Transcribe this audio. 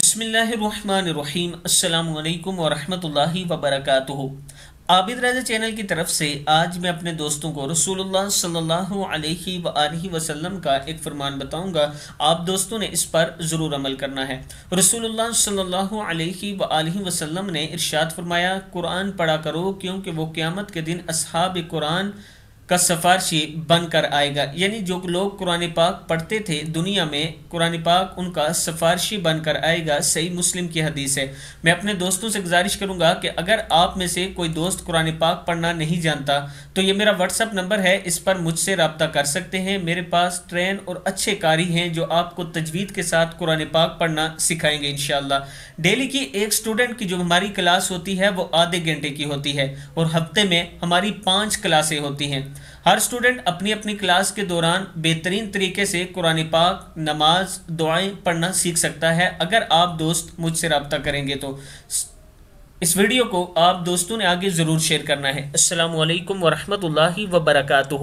بسم اللہ الرحمن الرحیم السلام علیکم ورحمۃ اللہ وبرکاتہ عابد راجہ چینل کی طرف سے آج میں اپنے دوستوں کو رسول اللہ صلی اللہ علیہ وآلہ وسلم کا ایک فرمان بتاؤں گا آپ دوستوں نے اس پر ضرور عمل کرنا ہے رسول اللہ صلی اللہ علیہ وآلہ وسلم نے ارشاد فرمایا قرآن پڑھا کرو کیونکہ وہ قیامت کے دن اصحاب قرآن کا سفارشی بن کر آئے گا یعنی جو لوگ قرآن پاک پڑھتے تھے دنیا میں قرآن پاک ان کا سفارشی بن کر آئے گا صحیح مسلم کی حدیث ہے میں اپنے دوستوں سے گزارش کروں گا کہ اگر آپ میں سے کوئی دوست قرآن پاک پڑھنا نہیں جانتا تو یہ میرا واٹس اپ نمبر ہے اس پر مجھ سے رابطہ کر سکتے ہیں میرے پاس ٹرین اور اچھے کاری ہیں جو آپ کو تجوید کے ساتھ قرآن پاک پڑھنا سکھائیں گے انشاءاللہ ڈیلی کی ایک اسٹوڈنٹ کی جو ہماری کلاس ہوتی ہے وہ آدھے گھنٹے کی ہوتی ہے اور ہفتے میں ہماری پانچ کلاسیں ہوتی ہیں ہر اسٹوڈنٹ اپنی اپنی کلاس کے دوران بہترین طریقے سے قرآن پاک نماز دعائیں پڑھنا سیکھ سکتا ہے اگر آپ دوست مجھ سے رابطہ کریں گے تو اس ویڈیو کو آپ دوستوں نے آگے ضرور شیئر کرنا ہے السلام علیکم ورحمۃ اللہ وبرکاتہ